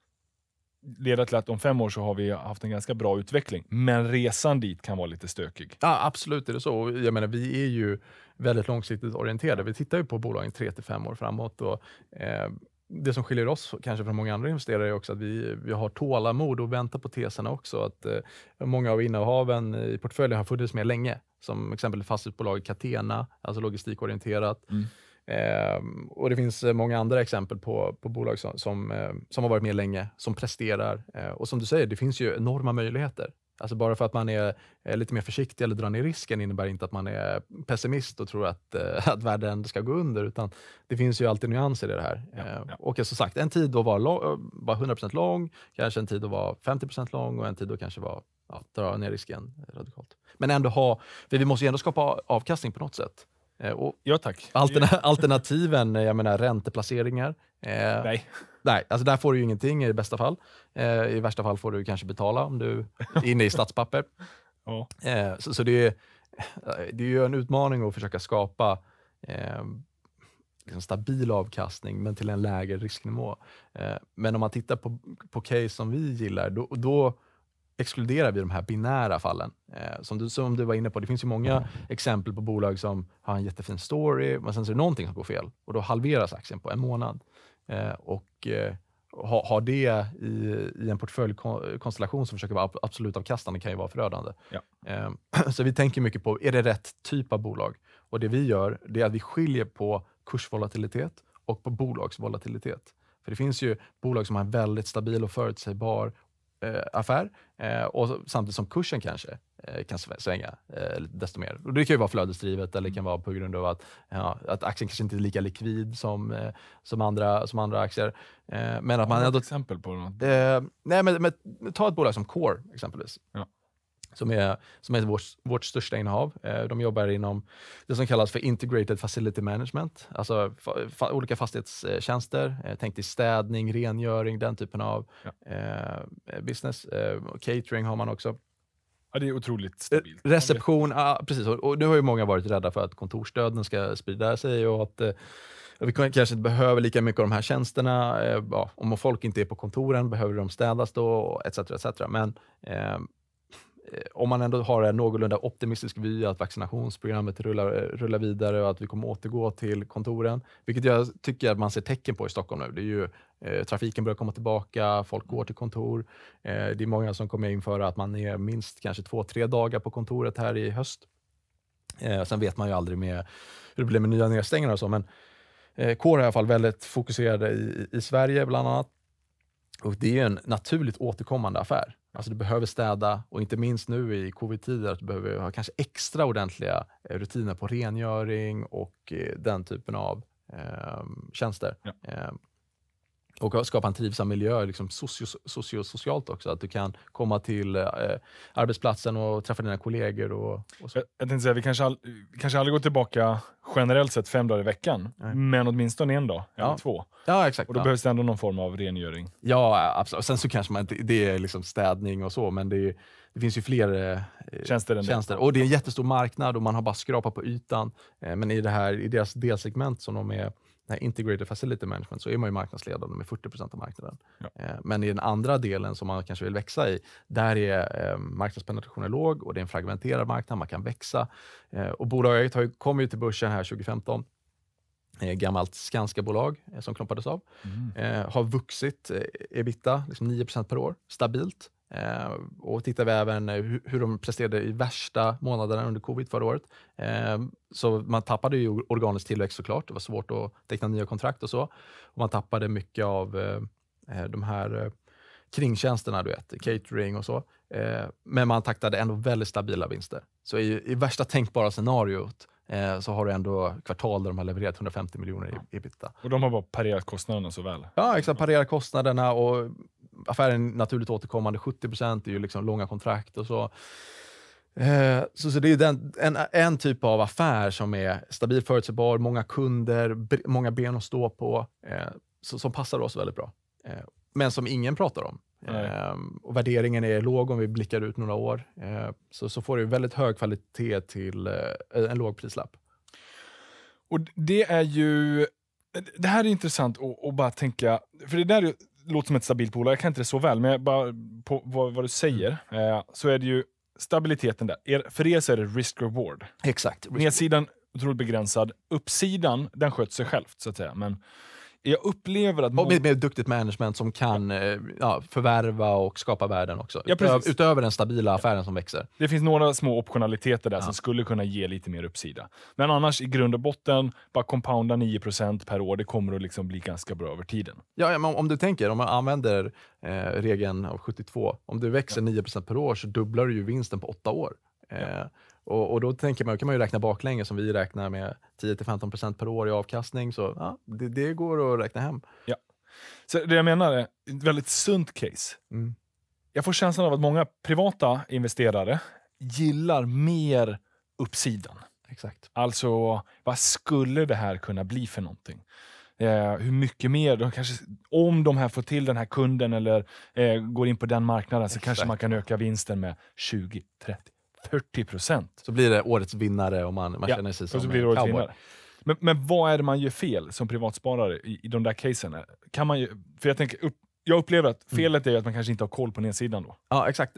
[SPEAKER 1] leda till att om fem år så har vi haft en ganska bra utveckling. Men resan dit kan vara lite stökig. Ja,
[SPEAKER 2] absolut är det så. Jag menar, vi är ju väldigt långsiktigt orienterade. Vi tittar ju på bolagen tre till fem år framåt. Och, eh, det som skiljer oss kanske från många andra investerare är också att vi, vi har tålamod och väntar på teserna också. Att, eh, många av innehaven i portföljen har funnits med länge, som exempel fastighetsbolaget Catena, alltså logistikorienterat. Mm. Eh, och det finns eh, många andra exempel på, på bolag som, som, eh, som har varit med länge, som presterar. Eh, och som du säger, det finns ju enorma möjligheter. Alltså bara för att man är eh, lite mer försiktig eller drar ner risken innebär inte att man är pessimist och tror att, eh, att världen ska gå under, utan det finns ju alltid nyanser i det här. Ja, ehm, ja. Och som sagt, en tid då var, lång, var 100 lång, kanske en tid då var 50 lång och en tid då kanske var ja, dra ner risken radikalt. Men ändå ha, för vi måste ju ändå skapa avkastning på något sätt. Eh, och ja, tack. Alterna alternativen, eh, jag menar ränteplaceringar. Eh, nej. Nej, alltså där får du ju ingenting i bästa fall. I värsta fall får du kanske betala om du är inne i statspapper. ja. så, så det, är, det är ju en utmaning att försöka skapa liksom stabil avkastning, men till en lägre risknivå. men om man tittar på, på case som vi gillar, då, då exkluderar vi de här binära fallen. Eh, som, du, som du var inne på, det finns ju många exempel på bolag som har en jättefin story, men sen så är det någonting som går fel och då halveras aktien på en månad. Eh, och eh, ha, ha det i, i en portföljkonstellation som försöker vara absolut avkastande kan ju vara förödande. Ja. Ehm, så vi tänker mycket på, är det rätt typ av bolag? Och Det vi gör det är att vi skiljer på kursvolatilitet och på bolagsvolatilitet. För det finns ju bolag som har en väldigt stabil och förutsägbar Eh, affär eh, och samtidigt som kursen kanske eh, kan svänga desto mer. Och det kan ju vara flödesdrivet eller det kan mm. vara på grund av att, ja, att aktien kanske inte är lika likvid som, som, andra, som andra aktier. Men att man ändå, exempel på något? nej, men, men, ta ett bolag som Core exempelvis. Ja som är, som är vårt, vårt största innehav. Eh, de jobbar inom det som kallas för integrated facility management, alltså fa, fa, olika fastighetstjänster. Eh, tänk till städning, rengöring, den typen av ja. eh, business. Eh, catering har man också. Ja, det är otroligt stabilt. Reception, ja, ah, precis. Och nu har ju många varit rädda för att kontorsstöden ska sprida sig och att vi kanske inte behöver lika mycket av de här tjänsterna. Ja, om folk inte är på kontoren, behöver de städas då? Etcetera. etc. Men eh, Eh, om man ändå har en någorlunda optimistisk vy att vaccinationsprogrammet rullar, eh, rullar vidare och att vi kommer återgå till kontoren, vilket jag tycker att man ser tecken på i Stockholm nu. Det är ju, eh, trafiken börjar komma tillbaka, folk går till kontor. Eh, det är många som kommer införa att man är minst kanske två, tre dagar på kontoret här i höst. Eh, sen vet man ju aldrig med hur det blir med nya nedstängningar och så, men eh, kår är i alla fall väldigt fokuserade i, i Sverige bland annat. Och det är en naturligt återkommande affär. Alltså du behöver städa och inte minst nu i covid-tider att du behöver ha kanske extra ordentliga eh, rutiner på rengöring och eh, den typen av eh, tjänster. Ja. Ehm, och skapa en trivsam miljö liksom socio, socio, också. Att du kan komma till eh, arbetsplatsen och träffa dina kollegor. Och,
[SPEAKER 1] och så. Jag, jag tänkte säga, vi kanske, all, kanske aldrig går tillbaka generellt sett fem dagar i veckan, Nej. men åtminstone en dag eller ja. två. Ja, exakt. Och då ja. behövs det ändå någon form av rengöring. Ja, absolut. Sen så kanske man
[SPEAKER 2] det är liksom städning och så, men det, det finns ju fler eh, tjänster. tjänster. Och det är en jättestor marknad och man har bara skrapat på ytan. Eh, men i, det här, i deras delsegment som de är här integrated facility management så är man ju marknadsledande med 40 procent av marknaden. Ja. Eh, men i den andra delen som man kanske vill växa i, där är eh, marknadspenetrationen låg och det är en fragmenterad marknad, man kan växa. Eh, och bolaget kom ju till börsen här 2015 gammalt Skanska-bolag som knoppades av. Mm. har vuxit ebita liksom 9 per år, stabilt. Eh, och tittar vi även eh, hur de presterade i värsta månaderna under covid förra året. Eh, så man tappade ju organisk tillväxt såklart. Det var svårt att teckna nya kontrakt och så. Och man tappade mycket av de här kringtjänsterna, du vet, catering och så. Men man taktade ändå väldigt stabila vinster. Så i, i värsta tänkbara scenariot så har du ändå kvartal där de har levererat 150 miljoner i ebitda. Och de har bara parerat kostnaderna så väl? Ja, exakt. Parerat kostnaderna och affären naturligt återkommande, 70 procent är ju liksom långa kontrakt och så. Eh, så, så det är den, en, en typ av affär som är stabil, förutsägbar, många kunder, många ben att stå på, eh, så, som passar oss väldigt bra. Eh, men som ingen pratar om. Eh, och värderingen är låg om vi blickar ut några år. Eh, så, så får du väldigt hög kvalitet
[SPEAKER 1] till eh, en låg prislapp. Och det är ju det här är intressant att bara tänka, för det där låter som ett stabilt bolag, jag kan inte det så väl, men bara på vad, vad du säger, mm. så är det ju stabiliteten där. Er, för er så är det risk-reward. Exakt. Risk Nedsidan otroligt begränsad. Uppsidan, den sköt sig självt så att säga. Men jag upplever att... Och med, med duktigt management som kan eh, ja, förvärva och skapa värden också. Ja, utöver,
[SPEAKER 2] utöver den stabila affären som
[SPEAKER 1] växer. Det finns några små optionaliteter där ja. som skulle kunna ge lite mer uppsida. Men annars i grund och botten, bara compounda 9 per år. Det kommer att liksom bli ganska bra över tiden.
[SPEAKER 2] Ja, men om, du tänker, om man använder eh, regeln av 72. Om du växer ja. 9 per år så dubblar du ju vinsten på åtta år. Eh, och, och, då tänker man, kan man ju räkna baklänges som vi räknar med 10-15 per år i avkastning. Så ja, det,
[SPEAKER 1] det, går att räkna hem. Ja. Så det jag menar är ett väldigt sunt case. Mm. Jag får känslan av att många privata investerare gillar mer uppsidan. Exakt. Alltså, vad skulle det här kunna bli för någonting? Eh, hur mycket mer, de kanske, om de här får till den här kunden eller eh, går in på den marknaden så Exakt. kanske man kan öka vinsten med 20-30 40 procent. Så blir det årets vinnare och man, man ja, känner sig som och så blir det årets cowboy. Vinnare. Men, men vad är det man gör fel som privatsparare i, i de där casen? Kan man ju, för jag tänker upp, jag upplever att mm. felet är att man kanske inte har koll på nedsidan då. Ja, exakt.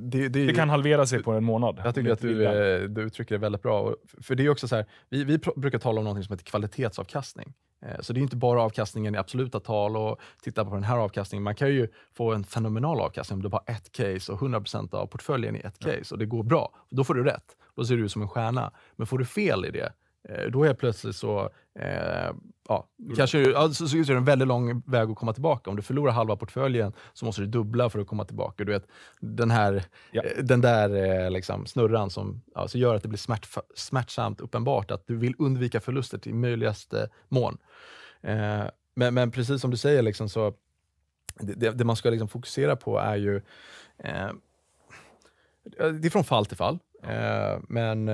[SPEAKER 1] Det, det, det kan halvera sig på en månad. Jag tycker att du, eh, du
[SPEAKER 2] uttrycker det väldigt bra. För det är också så här, vi, vi brukar tala om något som heter kvalitetsavkastning. Eh, så det är inte bara avkastningen i absoluta tal och titta på den här avkastningen. Man kan ju få en fenomenal avkastning om du har ett case och 100 av portföljen i ett case ja. och det går bra. Då får du rätt. Då ser du ut som en stjärna. Men får du fel i det, Eh, då är plötsligt så, eh, ja, mm. kanske, alltså, så är det en väldigt lång väg att komma tillbaka. Om du förlorar halva portföljen så måste du dubbla för att komma tillbaka. Du vet, den, här, ja. Eh, den där eh, liksom, snurran som alltså, gör att det blir smärtf smärtsamt uppenbart att du vill undvika förluster till möjligaste mån. Eh, men, men, precis som du säger, liksom, så, det, det, man ska liksom, fokusera på är
[SPEAKER 1] ju eh, det är från fall till fall, ja. men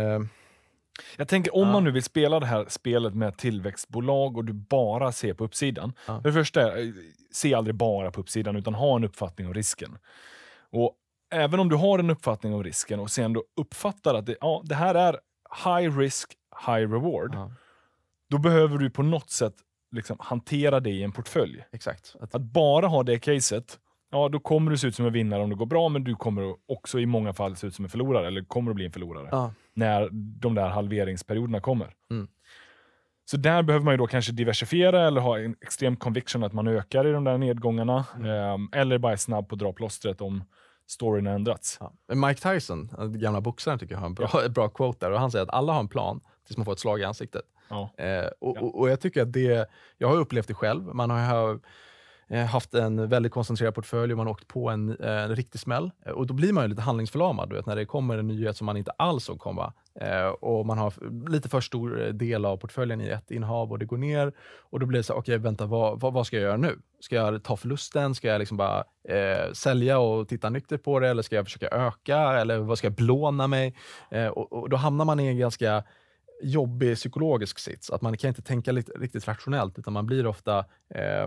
[SPEAKER 1] jag tänker om ja. man nu vill spela det här spelet med tillväxtbolag och du bara ser på uppsidan. Ja. För det första, eh, se aldrig bara på uppsidan utan ha en uppfattning om risken. Och Även om du har en uppfattning om risken och sen då uppfattar att det, ja, det här är high risk, high reward. Ja. Då behöver du på något sätt liksom hantera det i en portfölj. Exakt. Att, att bara ha det caset, ja då kommer du se ut som en vinnare om det går bra, men du kommer också i många fall se ut som en förlorare, eller kommer att bli en förlorare när de där halveringsperioderna kommer. Mm. Så där behöver man ju då kanske diversifiera eller ha en extrem conviction att man ökar i de där nedgångarna. Mm. Eh, eller bara är snabb på att dra plåstret om storyn har ändrats. Ja. Mike Tyson, den eh, gamla boxaren, tycker jag har en bra, ja.
[SPEAKER 2] bra quote där. Och han säger att alla har en plan tills man får ett slag i ansiktet. Ja. Eh, och, och, och, jag tycker att det, jag har upplevt det själv. Man har Eh, haft en väldigt koncentrerad portfölj och man åkt på en, eh, en riktig smäll. Eh, och då blir man ju lite handlingsförlamad du vet, när det kommer en nyhet som man inte alls såg komma och man har lite för stor del av portföljen i ett innehav och det går ner och då blir det så okej, okay, vänta, vad, vad, vad, ska jag göra nu? Ska jag ta förlusten? Ska jag liksom bara eh, sälja och titta nyktert på det eller ska jag försöka öka eller vad ska jag belåna mig? Eh, och, och, då hamnar man i en ganska jobbig psykologisk sits, att man kan inte tänka riktigt rationellt utan man blir ofta eh,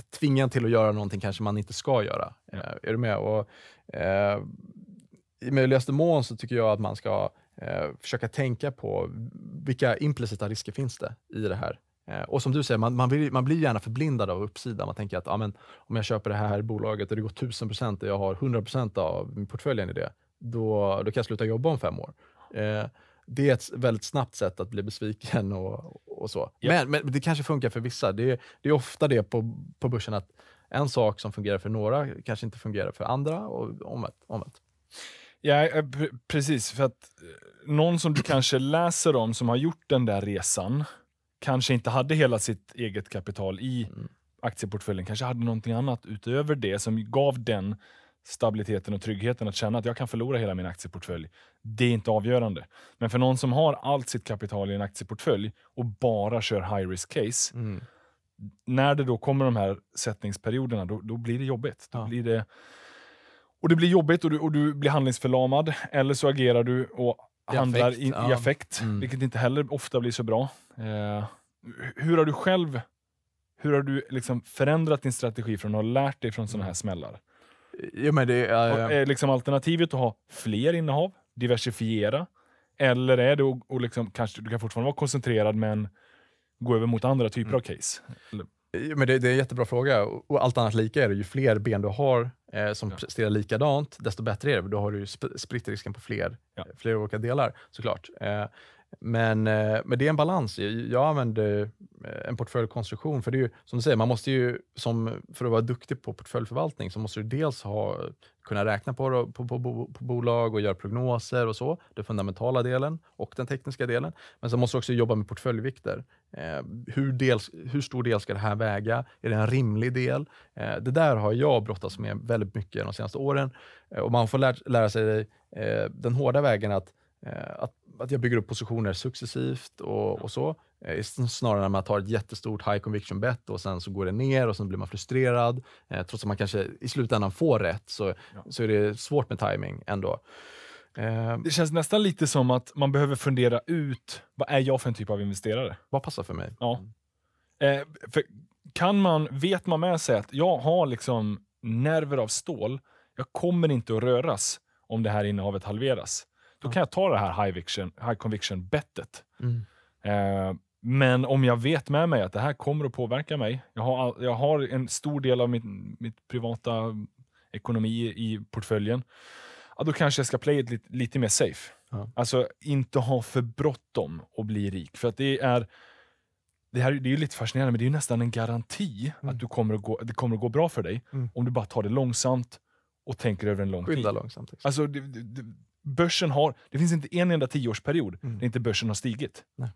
[SPEAKER 2] tvingad till att göra någonting kanske man inte ska göra. Ja. Eh, är du med? Och, eh, I möjligaste mån så tycker jag att man ska eh, försöka tänka på vilka implicita risker finns det i det här? Eh, och som du säger, man, man, blir, man blir gärna förblindad av uppsidan. Man tänker att ah, men, om jag köper det här bolaget och det går 1000 procent och jag har 100 procent av portföljen i det, då, då kan jag sluta jobba om fem år. Eh, det är ett väldigt snabbt sätt att bli besviken och, och så. Ja. Men, men, det kanske funkar för vissa. Det är, det är ofta det på, på börsen att en sak som fungerar för några kanske inte fungerar för
[SPEAKER 1] andra och omvänt. omvänt. Ja, eh, precis. För att eh, någon som du kanske läser om som har gjort den där resan kanske inte hade hela sitt eget kapital i mm. aktieportföljen, kanske hade någonting annat utöver det som gav den stabiliteten och tryggheten att känna att jag kan förlora hela min aktieportfölj. Det är inte avgörande. Men för någon som har allt sitt kapital i en aktieportfölj och bara kör high risk case, mm. när det då kommer de här sättningsperioderna, då, då blir det jobbigt. Då ja. blir det, och Det blir jobbigt och du, och du blir handlingsförlamad, eller så agerar du och I handlar affekt, i, ja. i affekt, mm. vilket inte heller ofta blir så bra. Eh, hur har du själv hur har du liksom förändrat din strategi från att ha lärt dig från sådana här mm. smällar? Ja, men det, ja, ja. Liksom alternativet att ha fler innehav, diversifiera, eller är det att liksom, kanske, du kan fortfarande vara koncentrerad men gå över mot andra typer mm. av case? Eller? Men det, det, är en jättebra fråga. Och allt annat lika är det. Ju fler ben du har eh, som ja.
[SPEAKER 2] presterar likadant, desto bättre är det. Då har du sp spritt risken på fler, ja. fler olika delar såklart. Eh, men, eh, men det är en balans. Jag använder eh, en portföljkonstruktion, för det är ju som du säger, man måste ju, som, för att vara duktig på portföljförvaltning, så måste du dels ha, kunna räkna på, på, på, på bolag och göra prognoser och så, den fundamentala delen och den tekniska delen. Men så måste du också jobba med portföljvikter. Eh, hur, del, hur stor del ska det här väga? Är det en rimlig del? Eh, det där har jag brottats med väldigt mycket de senaste åren eh, och man får lära, lära sig eh, den hårda vägen att, att att jag bygger upp positioner successivt och, och så. Eh, snarare än man tar ett jättestort high conviction bet och sen så går det ner och sen blir man frustrerad. Eh, trots att man kanske i slutändan får rätt så,
[SPEAKER 1] ja. så är det svårt med timing ändå. Eh, det känns nästan lite som att man behöver fundera ut vad är jag för en typ av investerare? Vad passar för mig? Ja. Eh, för kan man, vet man med sig att jag har liksom nerver av stål, jag kommer inte att röras om det här innehavet halveras. Då kan jag ta det här high, viction, high conviction bettet. Mm. Eh, men om jag vet med mig att det här kommer att påverka mig. Jag har, jag har en stor del av mitt, mitt privata ekonomi i portföljen. Ja, då kanske jag ska play it lite, lite mer safe. Ja. Alltså inte ha för bråttom att bli rik. För att det är det här det är ju lite fascinerande, men det är nästan en garanti mm. att du kommer att gå, det kommer att gå bra för dig mm. om du bara tar det långsamt och tänker över en lång Skynda tid. Långsamt, liksom. alltså, det, det, börsen har, det finns inte en enda tioårsperiod mm. där inte börsen har stigit. Nej.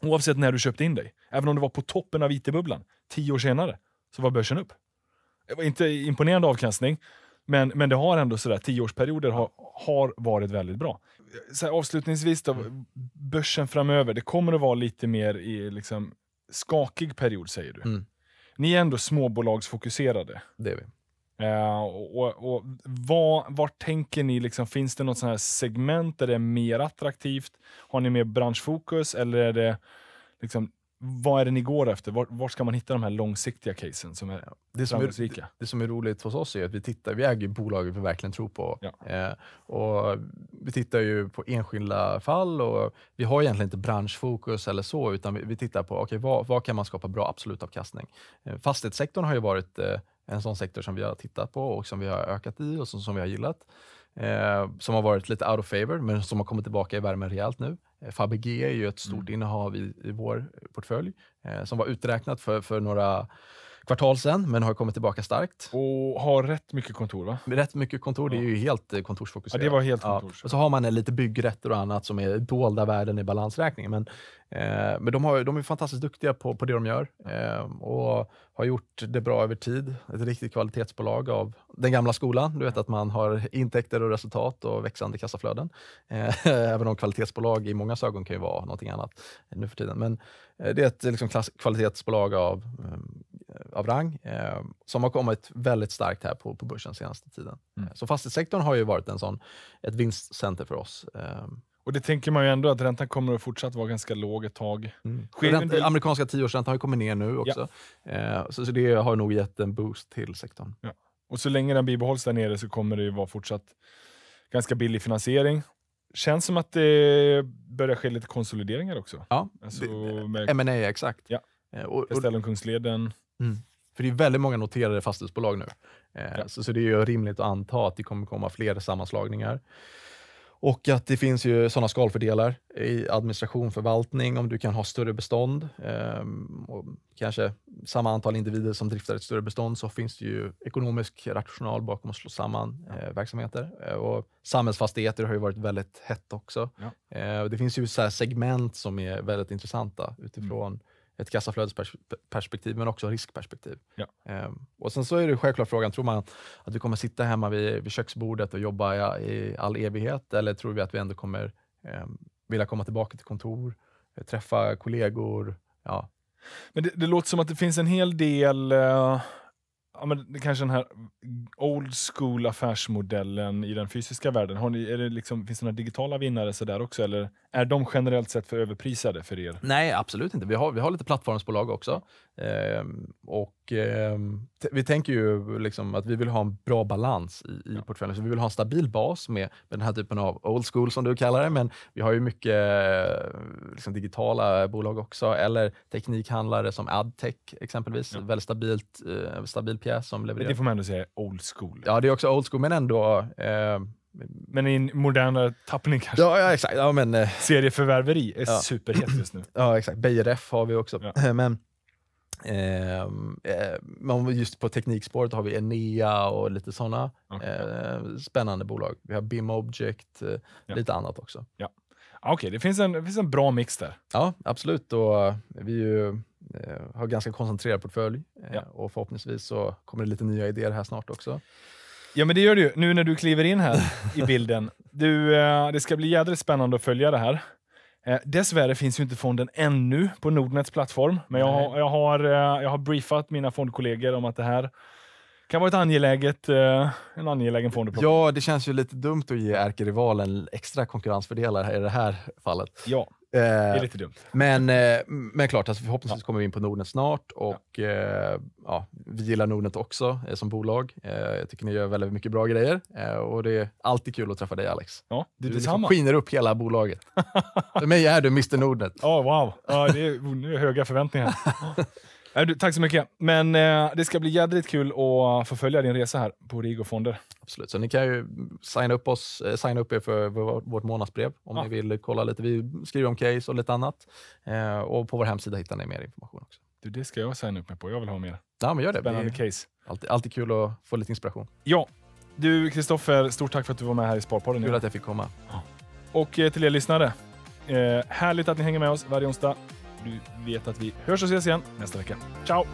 [SPEAKER 1] Oavsett när du köpte in dig. Även om det var på toppen av IT-bubblan, tio år senare, så var börsen upp. Det var inte imponerande avkastning, men, men det har ändå sådär, tioårsperioder har, har varit väldigt bra. Så här, avslutningsvis då, mm. börsen framöver, det kommer att vara lite mer i liksom, skakig period säger du. Mm. Ni är ändå småbolagsfokuserade. Det är vi. Uh, och, och vad, vad, tänker ni? Liksom, finns det något sånt här segment där det är mer attraktivt? Har ni mer branschfokus eller är det liksom, vad är det ni går efter? Var, var, ska man hitta de här långsiktiga casen som är det som framgångsrika? Är, det, det som är roligt hos oss är att vi tittar, vi äger
[SPEAKER 2] bolaget vi verkligen tror på. Ja. Eh, och vi tittar ju på enskilda fall och vi har egentligen inte branschfokus eller så, utan vi, vi tittar på okay, vad, vad kan man skapa bra absolut avkastning? Eh, fastighetssektorn har ju varit eh, en sån sektor som vi har tittat på och som vi har ökat i och som, som vi har gillat. Eh, som har varit lite out of favor, men som har kommit tillbaka i värmen rejält nu. Eh, Fabg är ju ett stort mm. innehav i, i vår portfölj eh, som var uträknat för, för några kvartal sedan, men har kommit tillbaka starkt. Och har rätt mycket kontor, va? Rätt mycket kontor. Det är ju helt eh, kontorsfokuserat. Ja, det var helt kontors. Ja. Och så har man lite byggrätter och annat som är dolda värden i balansräkningen. Men, eh, men de, har, de är fantastiskt duktiga på, på det de gör eh, och har gjort det bra över tid. Ett riktigt kvalitetsbolag av den gamla skolan. Du vet att man har intäkter och resultat och växande kassaflöden. Eh, även om kvalitetsbolag i många ögon kan ju vara någonting annat nu för tiden. Men eh, det är ett liksom, klass, kvalitetsbolag av eh, av rang eh, som har kommit väldigt starkt här på, på börsen senaste tiden. Mm. Eh, så fastighetssektorn har ju varit en sån, ett vinstcenter för oss. Ehm. Och det tänker man ju ändå
[SPEAKER 1] att räntan kommer att fortsatt vara ganska låg ett tag. Mm. Ränta, amerikanska tioårsräntan har ju kommit ner nu också, ja. Eh, så, så det har nog gett en boost till sektorn. Ja. Och så länge den bibehålls där nere så kommer det ju vara fortsatt ganska billig finansiering känns som att det börjar ske lite konsolideringar också. Ja, alltså, M&A exakt. Ja. Och, och,
[SPEAKER 2] Kungsleden. Mm. För det är väldigt många noterade fastighetsbolag nu. Eh, ja. så, så, det är ju rimligt att anta att det kommer komma fler sammanslagningar. Och att det finns ju sådana skalfördelar i administration, förvaltning, om du kan ha större bestånd. Eh, kanske samma antal individer som driftar ett större bestånd så finns det ju ekonomisk rational bakom att slå samman eh, verksamheter. Eh, och samhällsfastigheter har ju varit väldigt hett också. Ja. Eh, det finns ju så segment som är väldigt intressanta utifrån mm ett kassaflödesperspektiv men också riskperspektiv. Ja. Ehm, och Sen så är det självklart frågan, tror man att vi kommer sitta hemma vid, vid köksbordet och jobba i, i, all evighet eller tror vi att vi ändå kommer eh, vilja
[SPEAKER 1] komma tillbaka till kontor, eh, träffa kollegor? Ja. Men det, det, låter som att det finns en hel del eh ja, men det kanske den här old school affärsmodellen i den fysiska världen. Har ni, är det liksom, finns det några digitala vinnare så där också, eller är de generellt sett för överprisade för er? Nej, absolut inte. Vi har, vi har lite plattformsbolag också.
[SPEAKER 2] Eh, och eh, vi tänker ju liksom att vi vill ha en bra balans i, i ja. portföljen. Så vi vill ha en stabil bas med, med den här typen av old school som du kallar det. Men vi har ju mycket eh, liksom, digitala bolag också eller teknikhandlare som Adtech exempelvis. Ja. Väldigt stabilt, eh, stabil pjäs som levererar. Det får man ändå
[SPEAKER 1] säga old school. Ja, det är också old school,
[SPEAKER 2] men ändå eh, men i en modernare tappning kanske? Ja, ja exakt. Ja, men, eh, Serieförvärveri är ja. superhett just nu. Ja, exakt. Beijer F har vi också. Ja. Men, Ehm, eh, men just på teknikspåret har vi Enea och lite sådana okay. Eh, spännande bolag. Vi har BIM Object, eh, ja. lite annat också. Ja. Ah, okej, okay, det, finns en, det finns en bra mix där. Ja, absolut. Och vi ju, har ganska koncentrerad
[SPEAKER 1] portfölj ja. och förhoppningsvis så kommer det lite nya idéer här snart också. Ja, men det gör det ju. Nu när du kliver in här i bilden. Du, det ska bli jädrigt spännande att följa det här. Eh, dessvärre finns ju inte fonden ännu på Nordnets plattform, men jag, har, jag, har, eh, jag har briefat mina fondkollegor om att det här kan vara ett angeläget, eh, en angelägen fond Ja,
[SPEAKER 2] det känns ju lite dumt att ge ärkerivalen extra konkurrensfördelar i det här fallet. Ja. Eh, det är lite dumt. Men, eh, men klart, alltså förhoppningsvis ja. kommer vi in på Nordnet snart och ja. Eh, ja vi gillar Nordnet också som bolag. jag tycker ni gör väldigt mycket bra grejer och det är alltid kul att träffa dig Alex. Ja, det du liksom skiner upp hela bolaget. För mig är du Mr Nordnet.
[SPEAKER 1] Ja, oh, wow. Ja, det är höga förväntningar. Tack så mycket. Men eh, det ska bli jädrigt kul att få följa din resa här på Fonder. Absolut,
[SPEAKER 2] så ni kan ju signa upp, oss, eh, signa upp er för, vårt månadsbrev om ja. ni vill kolla lite. Vi skriver om case och lite annat. Eh, och på vår hemsida hittar ni mer information också.
[SPEAKER 1] Du, det ska jag signa upp mig på. Jag vill ha mer. Ja, men gör det. Spännande det case. Alltid, alltid kul att få lite inspiration. Ja. Du, Kristoffer, stort tack för att du var med här i Sparpodden. Kul att jag fick komma. Ja. Och eh, till er lyssnare. Eh, härligt att ni hänger med oss varje onsdag. Du vet att vi hörs och ses igen nästa vecka. Ciao!